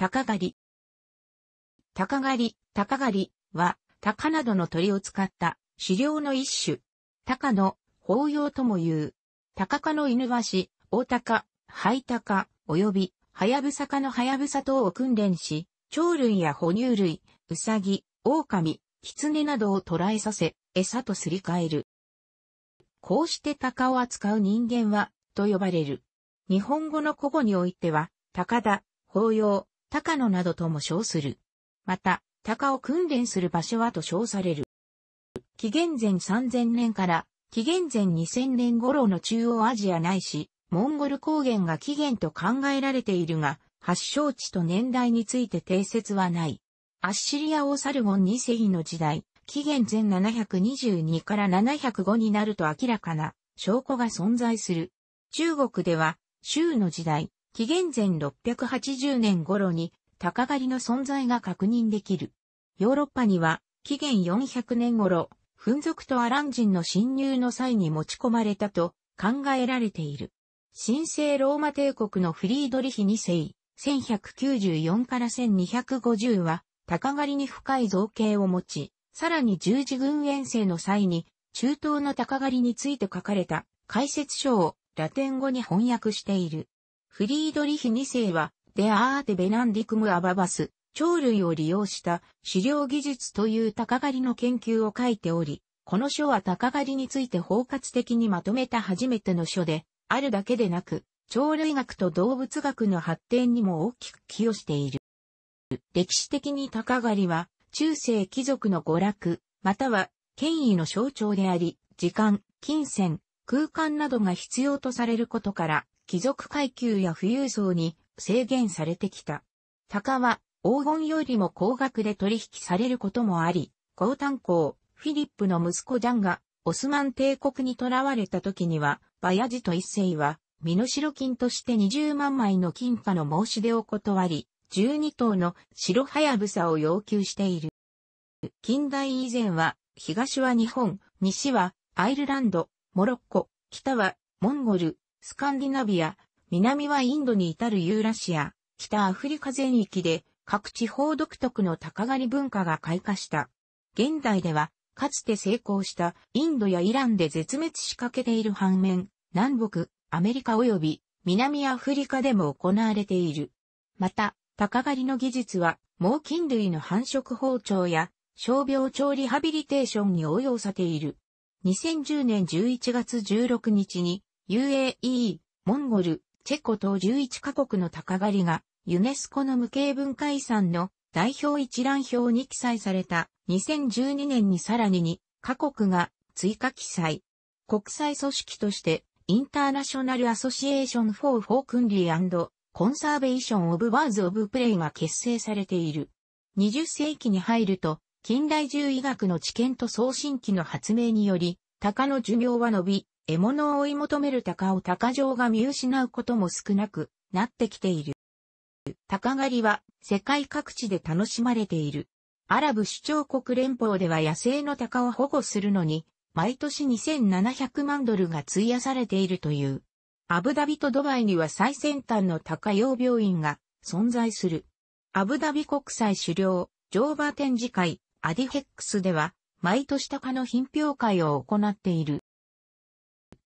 鷹狩り。鷹狩り、鷹狩りは、鷹などの鳥を使った狩猟の一種。鷹の法要とも言う。鷹科の犬橋、大鷹、灰鷹、及び、はやぶさ科のはやぶさ等を訓練し、鳥類や哺乳類、うさぎ、狼、狐などを捕らえさせ、餌とすり替える。こうして鷹を扱う人間は、と呼ばれる。日本語の古語においては、鷹田、法要、高野などとも称する。また、鷹を訓練する場所はと称される。紀元前3000年から紀元前2000年頃の中央アジアないし、モンゴル高原が起源と考えられているが、発祥地と年代について定説はない。アッシリア王サルゴン2世の時代、紀元前722から705になると明らかな証拠が存在する。中国では、周の時代、紀元前680年頃に鷹狩りの存在が確認できる。ヨーロッパには紀元400年頃、ン族とアラン人の侵入の際に持ち込まれたと考えられている。神聖ローマ帝国のフリードリヒ2世、1194から1250は、鷹狩りに深い造形を持ち、さらに十字軍遠征の際に、中東の鷹狩りについて書かれた解説書をラテン語に翻訳している。フリードリヒ2世は、デアーテ・ベナンディクム・アババス、鳥類を利用した狩猟技術という鷹狩りの研究を書いており、この書は鷹狩りについて包括的にまとめた初めての書で、あるだけでなく、鳥類学と動物学の発展にも大きく寄与している。歴史的に鷹狩りは、中世貴族の娯楽、または権威の象徴であり、時間、金銭、空間などが必要とされることから、貴族階級や富裕層に制限されてきた。鷹は黄金よりも高額で取引されることもあり、高炭鉱、フィリップの息子ジャンがオスマン帝国に囚われた時には、バヤジと一世は、身代金として20万枚の金貨の申し出を断り、12頭の白ハヤブサを要求している。近代以前は、東は日本、西はアイルランド、モロッコ、北はモンゴル、スカンディナビア、南はインドに至るユーラシア、北アフリカ全域で各地方独特の高狩り文化が開花した。現代では、かつて成功したインドやイランで絶滅しかけている反面、南北、アメリカ及び南アフリカでも行われている。また、高狩りの技術は、猛禽類の繁殖包丁や、傷病調理ハビリテーションに応用されている。2010年11月16日に、UAE、モンゴル、チェコ等11カ国の鷹狩りが、ユネスコの無形文化遺産の代表一覧表に記載された2012年にさらに2カ国が追加記載。国際組織としてインターナショナルアソシエーション・フォー・フォー・クンリーコンサーベーション・オブ・ワーズ・オブ・プレイが結成されている。20世紀に入ると、近代獣医学の知見と送信機の発明により、鷹の寿命は伸び、獲物を追い求める鷹を鷹匠が見失うことも少なくなってきている。鷹狩りは世界各地で楽しまれている。アラブ首長国連邦では野生の鷹を保護するのに、毎年2700万ドルが費やされているという。アブダビとドバイには最先端の鷹用病院が存在する。アブダビ国際狩猟、乗馬展示会、アディヘックスでは、毎年鷹の品評会を行っている。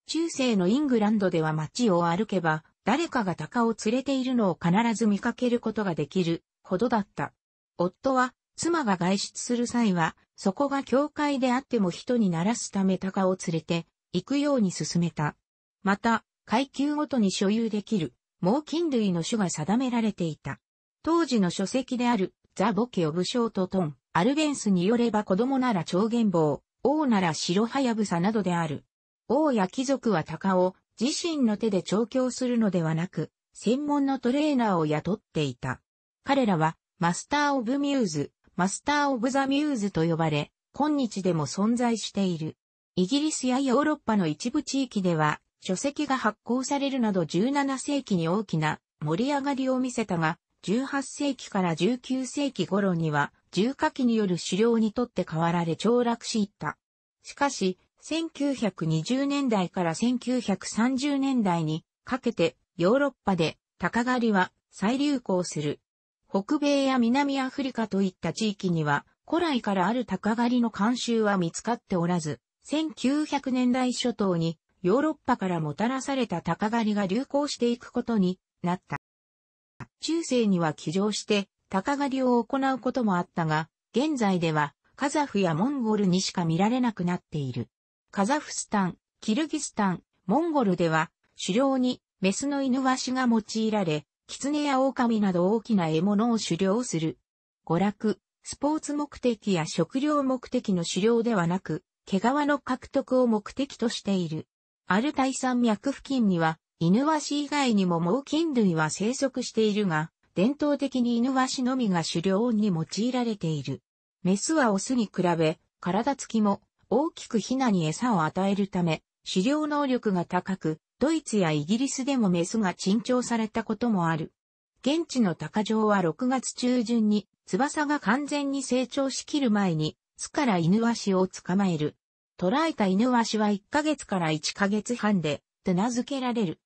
中世のイングランドでは街を歩けば、誰かが鷹を連れているのを必ず見かけることができるほどだった。夫は、妻が外出する際は、そこが教会であっても人にならすため鷹を連れて行くように進めた。また、階級ごとに所有できる、猛禽類の種が定められていた。当時の書籍である、ザ・ボケ・オブ・ショート・トン、アルベンスによれば子供なら超原坊、王なら白ハヤブサなどである。王や貴族は鷹を自身の手で調教するのではなく、専門のトレーナーを雇っていた。彼らは、マスター・オブ・ミューズ、マスター・オブ・ザ・ミューズと呼ばれ、今日でも存在している。イギリスやヨーロッパの一部地域では、書籍が発行されるなど17世紀に大きな盛り上がりを見せたが、18世紀から19世紀頃には、重火器による狩猟にとって変わられ凋落しいった。しかし、1920年代から1930年代にかけてヨーロッパで鷹狩りは再流行する。北米や南アフリカといった地域には古来からある鷹狩りの慣習は見つかっておらず、1900年代初頭にヨーロッパからもたらされた鷹狩りが流行していくことになった。中世には起乗して鷹狩りを行うこともあったが、現在ではカザフやモンゴルにしか見られなくなっている。カザフスタン、キルギスタン、モンゴルでは、狩猟に、メスの犬ワシが用いられ、キツネや狼など大きな獲物を狩猟する。娯楽、スポーツ目的や食料目的の狩猟ではなく、毛皮の獲得を目的としている。アルタイ山脈付近には、犬ワシ以外にも猛禽類は生息しているが、伝統的に犬ワシのみが狩猟に用いられている。メスはオスに比べ、体つきも大きくヒナに餌を与えるため、飼料能力が高く、ドイツやイギリスでもメスが珍重されたこともある。現地の鷹匠は6月中旬に翼が完全に成長しきる前に巣から犬足ワシを捕まえる。捕らえた犬足ワシは1ヶ月から1ヶ月半で手名付けられる。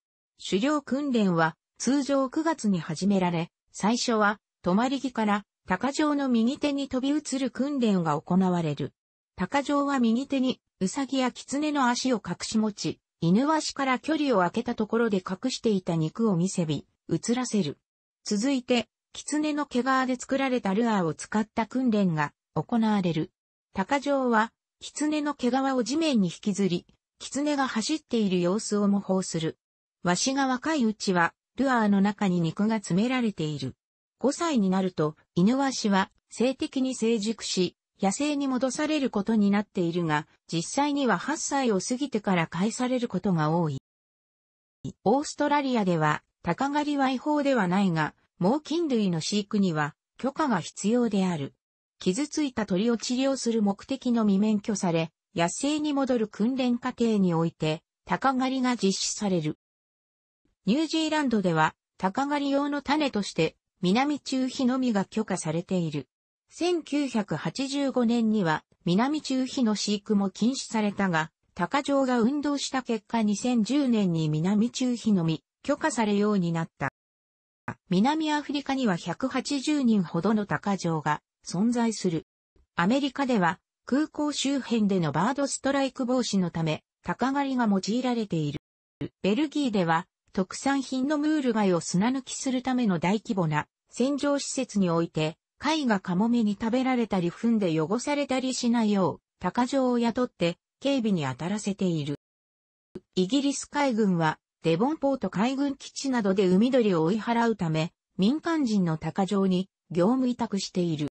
狩猟訓練は通常9月に始められ、最初は泊まり木から鷹匠の右手に飛び移る訓練が行われる。鷹匠は右手に、ウサギや狐の足を隠し持ち、犬足から距離を空けたところで隠していた肉を見せび、映らせる。続いて、狐の毛皮で作られたルアーを使った訓練が行われる。鷹匠は、狐の毛皮を地面に引きずり、狐が走っている様子を模倣する。わしが若いうちは、ルアーの中に肉が詰められている。5歳になると、犬わしは性的に成熟し、野生に戻されることになっているが、実際には8歳を過ぎてから返されることが多い。オーストラリアでは、鷹狩りは違法ではないが、猛禽類の飼育には許可が必要である。傷ついた鳥を治療する目的のみ免許され、野生に戻る訓練過程において、鷹狩りが実施される。ニュージーランドでは、鷹狩り用の種として、南中火のみが許可されている。1985年には南中比の飼育も禁止されたが、鷹城が運動した結果2010年に南中比のみ許可されようになった。南アフリカには180人ほどの鷹城が存在する。アメリカでは空港周辺でのバードストライク防止のため、鷹狩りが用いられている。ベルギーでは特産品のムール貝を砂抜きするための大規模な洗浄施設において貝がカモメに食べられたり踏んで汚されたりしないよう、鷹城を雇って警備に当たらせている。イギリス海軍は、デボンポート海軍基地などで海鳥を追い払うため、民間人の鷹城に業務委託している。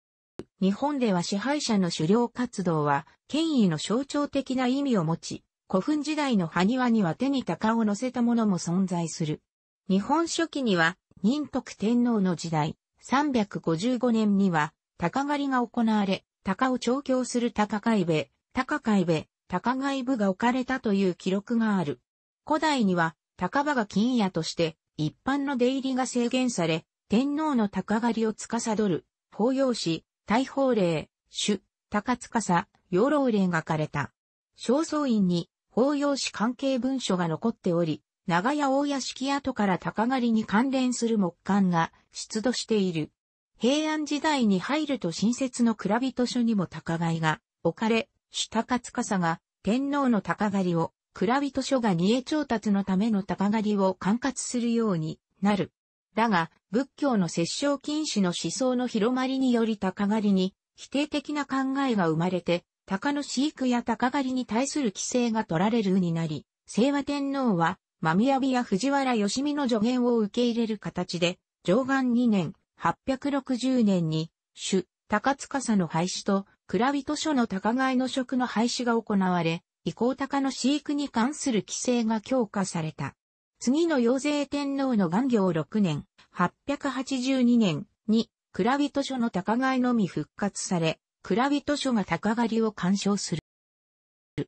日本では支配者の狩猟活動は、権威の象徴的な意味を持ち、古墳時代の埴輪には手に鷹を乗せたものも存在する。日本初期には、仁徳天皇の時代、355年には、鷹狩りが行われ、鷹を調教する鷹海部、鷹海部、鷹外部が置かれたという記録がある。古代には、鷹場が金屋として、一般の出入りが制限され、天皇の鷹狩りを司る、法要師、大法令、主、鷹司、養老令が書かれた。正倉院に、法要師関係文書が残っており、長屋大屋敷跡から鷹狩りに関連する木簡が出土している。平安時代に入ると新設の蔵人所にも鷹狩りが置かれ、主高司が天皇の鷹狩りを、蔵人所が二重調達のための鷹狩りを管轄するようになる。だが、仏教の摂政禁止の思想の広まりにより鷹狩りに否定的な考えが生まれて、鷹の飼育や鷹狩りに対する規制が取られるになり、清和天皇はマミヤビや藤原義美の助言を受け入れる形で、上岸2年、860年に、主、高司の廃止と、蔵人書の高貝の職の廃止が行われ、伊行高の飼育に関する規制が強化された。次の養成天皇の元行6年、882年に、蔵人書の高貝のみ復活され、蔵人書が高狩りを干渉する。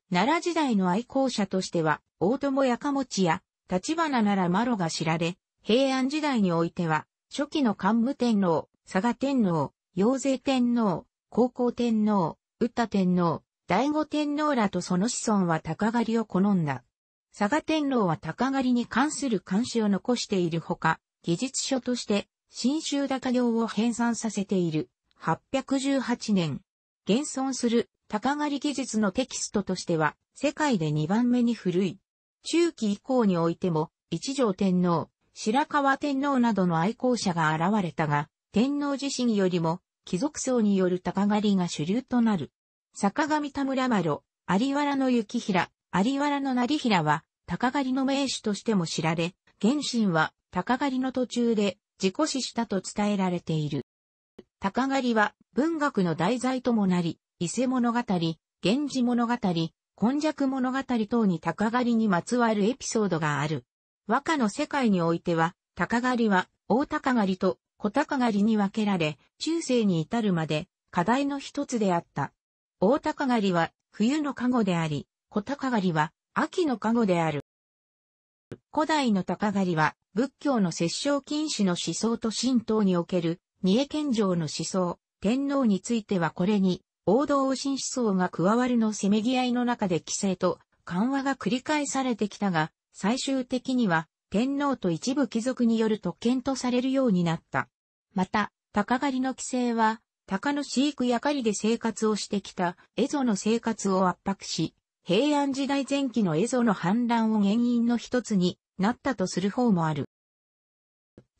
奈良時代の愛好者としては、大友やかもちや、立花ならマロが知られ、平安時代においては、初期の桓武天皇、佐賀天皇、陽勢天皇、高校天皇、宇多天皇、醍醐天皇らとその子孫は鷹狩りを好んだ。佐賀天皇は鷹狩りに関する監視を残しているほか、技術書として、新州高行を編纂させている。818年、現存する鷹狩り技術のテキストとしては、世界で2番目に古い。中期以降においても、一条天皇、白河天皇などの愛好者が現れたが、天皇自身よりも、貴族層による鷹狩りが主流となる。坂上田村呂、有原の雪平、有原の成平は、鷹狩りの名手としても知られ、原神は、鷹狩りの途中で、事故死したと伝えられている。鷹狩りは、文学の題材ともなり、伊勢物語、源氏物語、今弱物語等に鷹狩りにまつわるエピソードがある。和歌の世界においては、鷹狩りは、大鷹狩りと小鷹狩りに分けられ、中世に至るまで課題の一つであった。大鷹狩りは冬の加護であり、小鷹狩りは秋の加護である。古代の鷹狩りは仏教の摂政禁止の思想と神道における三重県城の思想、天皇についてはこれに王道新思想が加わるのせめぎ合いの中で規制と緩和が繰り返されてきたが、最終的には天皇と一部貴族による特権とされるようになった。また、鷹狩りの規制は、鷹の飼育や狩りで生活をしてきた蝦夷の生活を圧迫し、平安時代前期の蝦夷の反乱を原因の一つになったとする方もある。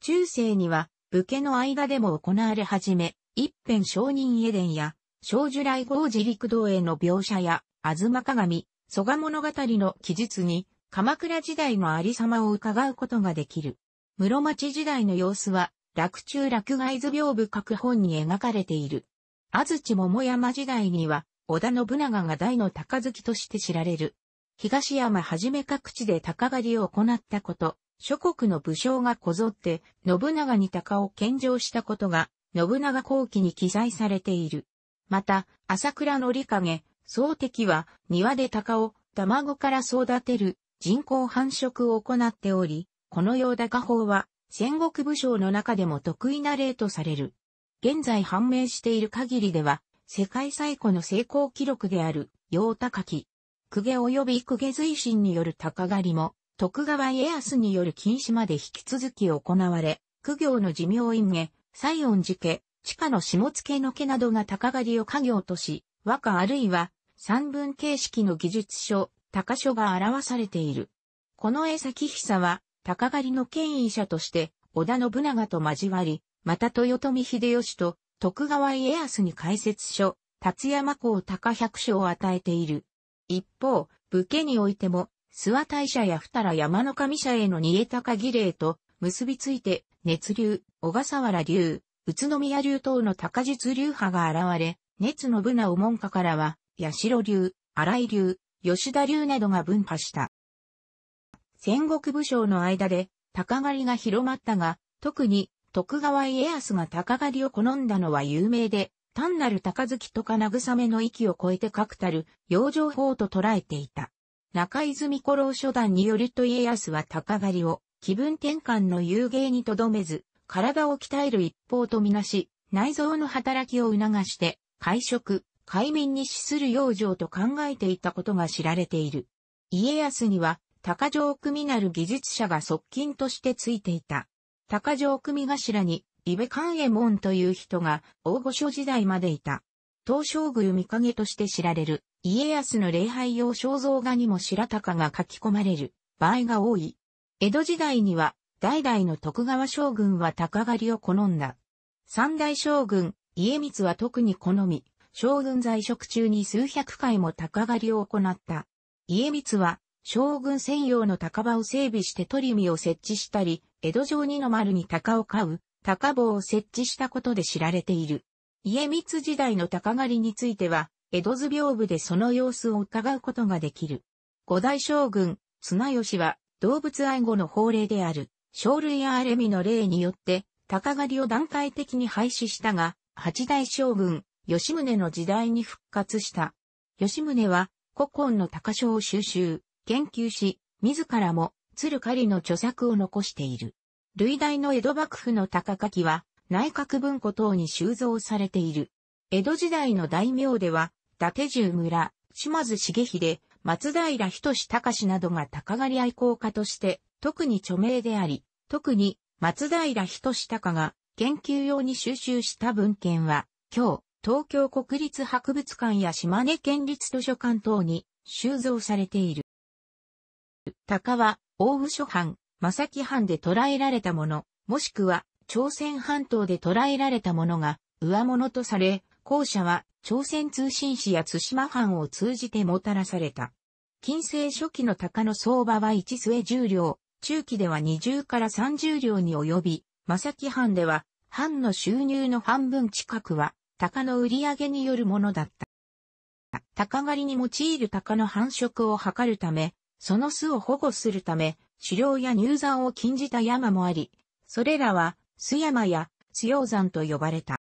中世には、武家の間でも行われ始め、一辺承認エデンや少女来号自陸道への描写や、吾妻鏡、蘇我物語の記述に、鎌倉時代のありさまを伺うことができる。室町時代の様子は、落中落外図屏風各本に描かれている。安土桃山時代には、織田信長が大の高月として知られる。東山はじめ各地で鷹狩りを行ったこと、諸国の武将がこぞって、信長に鷹を献上したことが、信長後期に記載されている。また、朝倉のり影、総敵は庭で鷹を卵から育てる人工繁殖を行っており、このようだ画法は戦国武将の中でも得意な例とされる。現在判明している限りでは、世界最古の成功記録である、洋高木。公家及び公家随身による鷹狩りも、徳川家康による禁止まで引き続き行われ、公行の寿命院下、西園寺家、地下の下付の毛などが鷹狩りを家業とし、和歌あるいは三文形式の技術書、鷹書が表されている。この江崎久は、鷹狩りの権威者として、織田信長と交わり、また豊臣秀吉と徳川家康に解説書、立山公高百書を与えている。一方、武家においても、諏訪大社や二良山の神社への逃げ高儀礼と結びついて、熱流、小笠原流、宇都宮流等の高実流派が現れ、熱の部なお門下からは、八代流、荒井流、吉田流などが分派した。戦国武将の間で、鷹狩りが広まったが、特に、徳川家康が鷹狩りを好んだのは有名で、単なる鷹月とか慰めの域を超えて確たる、養生法と捉えていた。中泉五郎初段によると家康は鷹狩りを、気分転換の遊芸にとどめず、体を鍛える一方とみなし、内臓の働きを促して、会食、快眠に資する養生と考えていたことが知られている。家康には、高城組なる技術者が側近としてついていた。高城組頭に、伊部勘右衛門という人が、大御所時代までいた。東照宮見影として知られる、家康の礼拝用肖像画にも白鷹が書き込まれる場合が多い。江戸時代には、代々の徳川将軍は鷹狩りを好んだ。三代将軍、家光は特に好み、将軍在職中に数百回も鷹狩りを行った。家光は、将軍専用の鷹場を整備して鳥見を設置したり、江戸城二の丸に鷹を飼う、鷹棒を設置したことで知られている。家光時代の鷹狩りについては、江戸図屏風でその様子を伺うことができる。五代将軍、綱吉は、動物愛護の法令である。生類やアレミの例によって、鷹狩りを段階的に廃止したが、八代将軍、吉宗の時代に復活した。吉宗は、古今の鷹書を収集、研究し、自らも、鶴狩りの著作を残している。類大の江戸幕府の鷹書は、内閣文庫等に収蔵されている。江戸時代の大名では、伊達十村、島津重秀、松平仁志隆などが鷹狩り愛好家として特に著名であり、特に松平仁隆が研究用に収集した文献は、今日、東京国立博物館や島根県立図書館等に収蔵されている。鷹は、大武諸藩、正木藩で捕らえられたもの、もしくは、朝鮮半島で捕らえられたものが、上物とされ、後者は、朝鮮通信使や津島藩を通じてもたらされた。近世初期の鷹の相場は一末10両、中期では20から30両に及び、正木藩では、藩の収入の半分近くは、鷹の売り上げによるものだった。鷹狩りに用いる鷹の繁殖を図るため、その巣を保護するため、狩猟や入山を禁じた山もあり、それらは、須山や、須山と呼ばれた。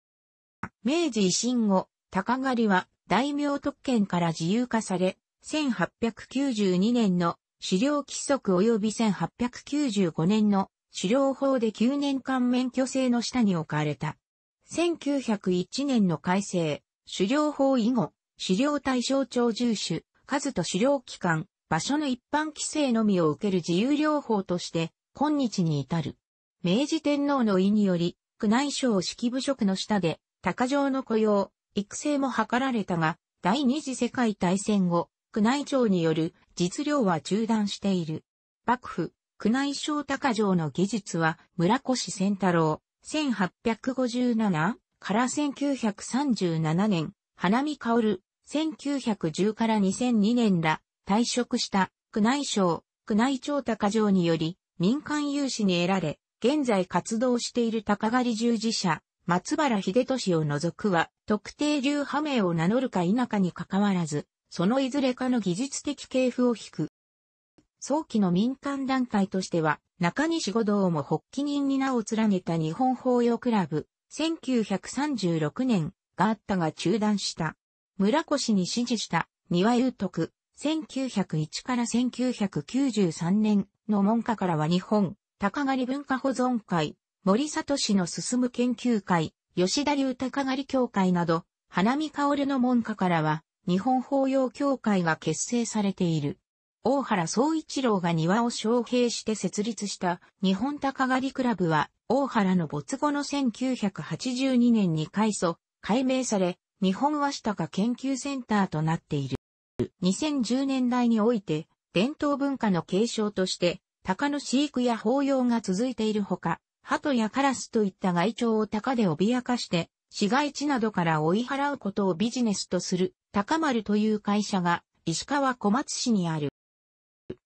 明治維新後、鷹狩りは大名特権から自由化され、1892年の資料規則及び1895年の資料法で9年間免許制の下に置かれた。1901年の改正、資料法以後、資料対象長住種、数と資料期間、場所の一般規制のみを受ける自由療法として、今日に至る。明治天皇の意により、宮内省式部職の下で、鷹匠の雇用、育成も図られたが、第二次世界大戦後、宮内庁による実領は中断している。幕府、宮内省高城の技術は村越仙太郎、1857から1937年、花見薫、1910から2002年ら退職した宮内省、宮内庁高城により民間有志に得られ、現在活動している高狩り従事者、松原秀俊を除くは、特定流派名を名乗るか否かに関わらず、そのいずれかの技術的系譜を引く。早期の民間団体としては、中西五道も発起人に名を連ねた日本法要クラブ、1936年があったが中断した。村越に支持した庭輪徳、1901から1993年の門下からは日本、高狩文化保存会、森里氏の進む研究会、吉田流高狩協会など、花見るの文下からは、日本法要協会が結成されている。大原総一郎が庭を招聘して設立した日本鷹狩りクラブは、大原の没後の1982年に改祖、改名され、日本和下が研究センターとなっている。2010年代において、伝統文化の継承として、鷹の飼育や法要が続いているほか、鳩やカラスといった害鳥を鷹で脅かして、市街地などから追い払うことをビジネスとする高丸という会社が石川小松市にある。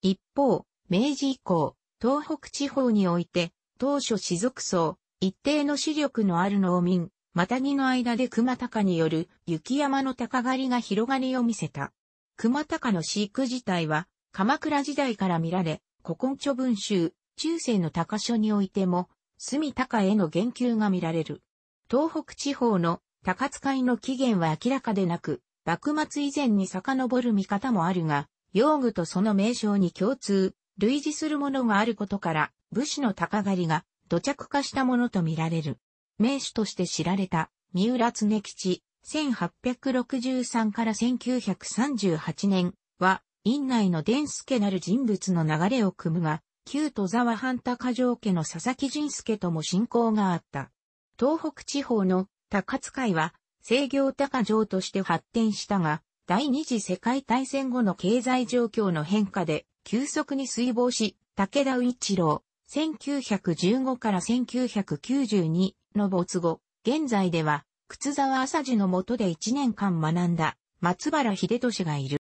一方、明治以降、東北地方において、当初士族層、一定の視力のある農民、マタギの間で熊高による雪山の高狩りが広がりを見せた。熊高の飼育自体は、鎌倉時代から見られ、古今著文集、中世の高書においても、隅高への言及が見られる。東北地方の高使いの起源は明らかでなく、幕末以前に遡る見方もあるが、用具とその名称に共通、類似するものがあることから、武士の鷹狩りが土着化したものとみられる。名手として知られた、三浦常吉、1863から1938年は、院内の伝助なる人物の流れを組むが、旧戸沢半高城家の佐々木仁助とも親交があった。東北地方の高津会は、制御高城として発展したが、第二次世界大戦後の経済状況の変化で急速に衰亡し、武田宇一郎、1915から1992の没後、現在では、靴沢朝治の下で1年間学んだ、松原秀俊がいる。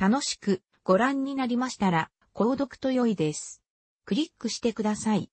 楽しくご覧になりましたら、購読と良いです。クリックしてください。